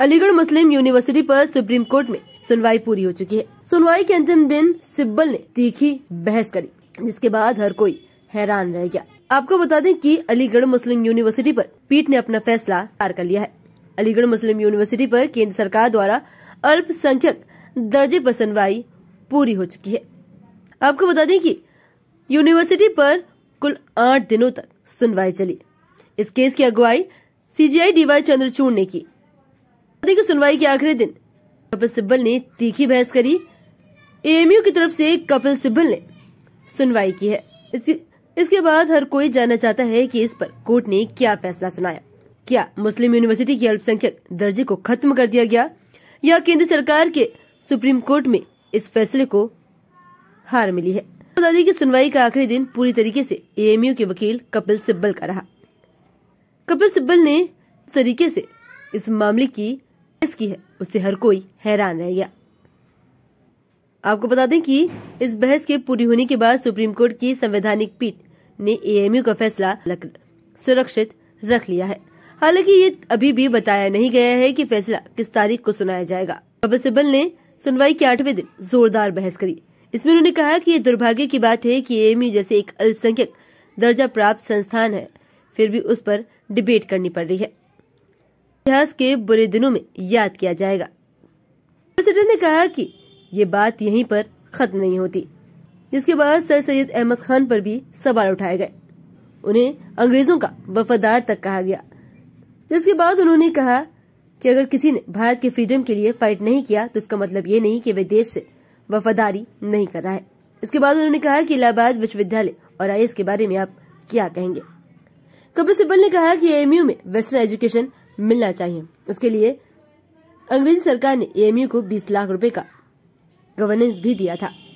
Aligarh Muslim University पर Supreme Court में सुनवाई पूरी हो चुकी है सुनवाई के अंतिम दिन सिब्बल ने तीखी बहस करी जिसके बाद हर कोई हैरान रह गया आपको बता दें कि अलीगढ़ मुस्लिम यूनिवर्सिटी पर पीठ ने अपना फैसला पार कर लिया है अलीगढ़ मुस्लिम यूनिवर्सिटी पर केंद्र सरकार द्वारा अल्पसंख्यक दर्जे पर सुनवाई पूरी हो चुकी है आपको बता दें कि यूनिवर्सिटी पर कुल आठ दिनों तक सुनवाई चली इस केस की अगुवाई सीजीआई डीवाई चंद्रचूड़ ने की की सुनवाई के आखिरी दिन कपिल सिब्बल ने तीखी बहस करी एएमयू की तरफ से कपिल सिब्बल ने सुनवाई की है इसके, इसके बाद हर कोई जानना चाहता है कि इस पर कोर्ट ने क्या फैसला सुनाया क्या मुस्लिम यूनिवर्सिटी के अल्पसंख्यक दर्जे को खत्म कर दिया गया या केंद्र सरकार के सुप्रीम कोर्ट में इस फैसले को हार मिली है बता की सुनवाई का आखिरी दिन पूरी तरीके से एएमयू के वकील कपिल सिब्बल का रहा कपिल सिब्बल ने तरीके से इस मामले की की है उससे हर कोई हैरान रह गया आपको बता दें कि इस बहस के पूरी होने के बाद सुप्रीम कोर्ट की संवैधानिक पीठ ने एएमयू का फैसला सुरक्षित रख लिया है हालांकि ये अभी भी बताया नहीं गया है कि फैसला किस तारीख को सुनाया जाएगा बाबा सिब्बल ने सुनवाई के आठवें दिन जोरदार बहस करी इसमें उन्होंने कहा कि ये दुर्भाग्य की बात है कि एएमयू जैसे एक अल्पसंख्यक दर्जा प्राप्त संस्थान है फिर भी उस पर डिबेट करनी पड़ रही है इतिहास के बुरे दिनों में याद किया जाएगा प्रेसिडेंट ने कहा कि ये बात यहीं पर खत्म नहीं होती इसके बाद सर सैयद अहमद खान पर भी सवाल उठाए गए उन्हें अंग्रेजों का वफादार तक कहा गया जिसके बाद उन्होंने कहा कि अगर किसी ने भारत के फ्रीडम के लिए फाइट नहीं किया तो इसका मतलब ये नहीं कि वे देश से वफादारी नहीं कर रहा है इसके बाद उन्होंने कहा कि इलाहाबाद विश्वविद्यालय और आई के बारे में आप क्या कहेंगे कपिल सिब्बल ने कहा कि एमयू में वेस्टर्न एजुकेशन मिलना चाहिए उसके लिए अंग्रेजी सरकार ने एएमयू को 20 लाख रुपए का गवर्नेंस भी दिया था